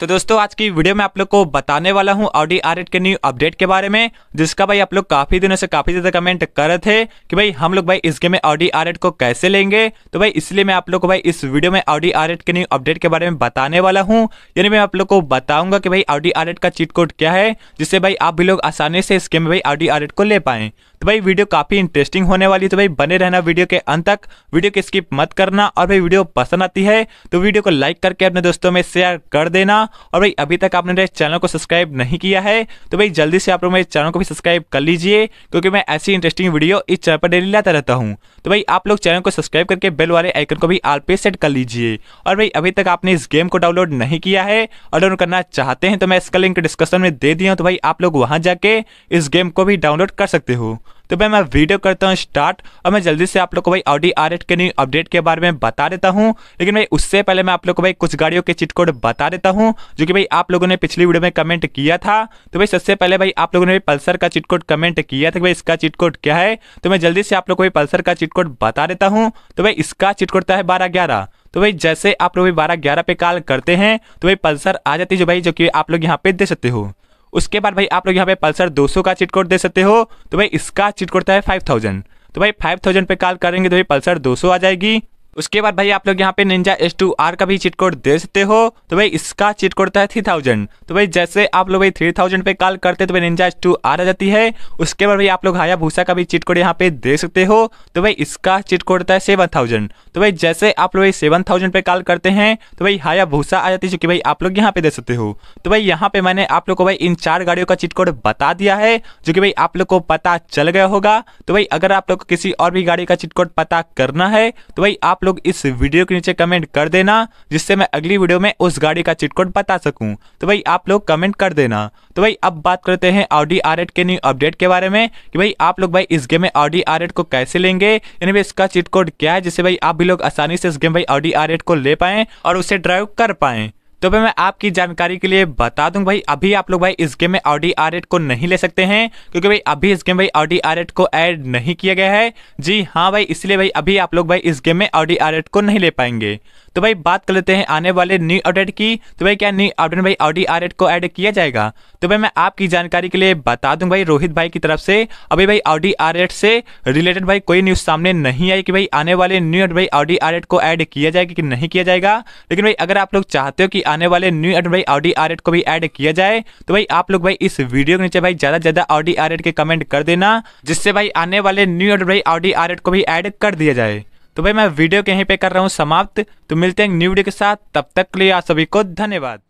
तो दोस्तों आज की वीडियो में आप लोग को बताने वाला हूँ ऑडी आर के न्यू अपडेट के बारे में जिसका भाई आप लोग काफी दिनों से काफी ज्यादा कमेंट कर रहे थे कि भाई हम लोग भाई इस गेम में ऑडी आर को कैसे लेंगे तो भाई इसलिए मैं आप लोग को भाई इस वीडियो में ऑडी आर के न्यू अपडेट के बारे में बताने वाला हूँ यानी मैं आप लोग को बताऊंगा कि भाई ऑडी आर का चीट कोड क्या है जिससे भाई आप भी लोग आसानी से इस गेम में भाई ऑडी आर को ले पाए तो भाई वीडियो काफी इंटरेस्टिंग होने वाली तो भाई बने रहना वीडियो के अंत तक वीडियो की स्किप मत करना और भाई वीडियो पसंद आती है तो वीडियो को लाइक करके अपने दोस्तों में शेयर कर देना और भाई अभी तक आपने मेरे चैनल को सब्सक्राइब नहीं किया है तो भाई जल्दी से आप लोग मेरे चैनल को भी सब्सक्राइब कर लीजिए क्योंकि मैं ऐसी इंटरेस्टिंग वीडियो इस चैनल पर डेली लाता रहता हूँ तो भाई आप लोग चैनल को सब्सक्राइब करके बेल वाले आइकन को भी आल पे सेट कर लीजिए और भाई अभी तक आपने इस गेम को डाउनलोड नहीं किया है और डाउनलोड करना चाहते हैं तो मैं इसका लिंक डिस्कशन में दे दिया हूँ तो भाई आप लोग वहाँ जाके इस गेम को भी डाउनलोड कर सकते हो तो भाई मैं वीडियो करता हूँ स्टार्ट और मैं जल्दी से आप लोग को भाई ऑडी आर के न्यू अपडेट के बारे में बता देता हूँ लेकिन भाई उससे पहले मैं आप लोग को भाई कुछ गाड़ियों के चिट कोड बता देता हूँ जो कि भाई आप लोगों ने पिछली वीडियो में कमेंट किया था तो भाई सबसे पहले भाई आप लोगों ने पल्सर का चिट कोड कमेंट किया था कि भाई इसका चिट कोड क्या है तो मैं जल्दी से आप लोग को भाई पल्सर का चिट कोड बता देता हूँ तो भाई इसका चिट कोड है बारह ग्यारह तो भाई जैसे आप लोग बारह ग्यारह पे कॉल करते हैं तो भाई पल्सर आ जाती है जो भाई जो कि आप लोग यहाँ पे दे सकते हो उसके बाद भाई आप लोग यहाँ पे पल्सर 200 का चिट कोड दे सकते हो तो भाई इसका चिट कोड है 5000 तो भाई 5000 पे कॉल करेंगे तो भाई पल्सर 200 आ जाएगी उसके बाद भाई आप लोग यहाँ पे निंजा एस टू आर का भी चिट कोड दे सकते हो तो भाई इसका चिट कोड था थ्री थाउजेंड तो भाई जैसे आप लोग भाई थ्री थाउजेंड पे कॉल करते तो भाई निंजा एस टू आर आ जाती है उसके बाद भाई आप लोग हाया भूसा का भी चिट कोड यहाँ पे दे सकते हो तो भाई इसका चिट कोड था सेवन थाउजेंड तो भाई जैसे आप लोग सेवन थाउजेंड पे कॉल करते हैं तो भाई हाया भूसा आ जाती है जो कि भाई आप लोग यहाँ पे दे सकते हो तो भाई यहाँ पे मैंने आप लोग को भाई इन चार गाड़ियों का चिट कोड बता दिया है जो कि भाई आप लोग को पता चल गया होगा तो भाई अगर आप लोग को किसी और भी गाड़ी का चिट कोड पता करना है तो भाई आप आप लोग इस वीडियो के नीचे कमेंट कर देना जिससे मैं अगली वीडियो में उस गाड़ी का चिटकोट बता सकूं तो भाई आप लोग कमेंट कर देना तो भाई अब बात करते हैं ऑडी आर के न्यू अपडेट के बारे में कि भाई आप लोग भाई इस गेम में ऑडी आर को कैसे लेंगे यानी भाई इसका चिटकोट क्या है जिससे भाई आप भी लोग आसानी से इस गेम भाई ऑडी आर को ले पाए और उसे ड्राइव कर पाए तो भाई मैं आपकी जानकारी के लिए बता दूं भाई अभी आप लोग भाई इस गेम में ऑडी आर को नहीं ले सकते हैं क्योंकि भाई अभी इस गेम भाई ऑडी आर को ऐड नहीं किया गया है जी हाँ भाई इसलिए भाई अभी आप लोग भाई इस गेम में ऑडी आर को नहीं ले पाएंगे तो भाई बात कर लेते हैं आने वाले न्यू अपडेट की तो भाई क्या न्यू अपडेट भाई ऑडी आर को ऐड किया जाएगा तो भाई मैं आपकी जानकारी के लिए बता दूं भाई रोहित भाई की तरफ से अभी भाई ऑडी आर से रिलेटेड भाई कोई न्यूज़ सामने नहीं आई कि भाई आने वाले न्यू अपडेट भाई ऑडी आर को ऐड किया जाएगा कि नहीं किया जाएगा लेकिन भाई अगर आप लोग चाहते हो कि आने वाले न्यू अपडेट भाई ऑडी आर को भी ऐड किया जाए तो भाई आप लोग भाई इस वीडियो के नीचे भाई ज़्यादा से ज़्यादा ऑडी आर के कमेंट कर देना जिससे भाई आने वाले न्यू अपडेट भाई ऑडी आर को भी ऐड कर दिया जाए तो भाई मैं वीडियो के यहीं पे कर रहा हूँ समाप्त तो मिलते हैं न्यू वीडियो के साथ तब तक के लिए आप सभी को धन्यवाद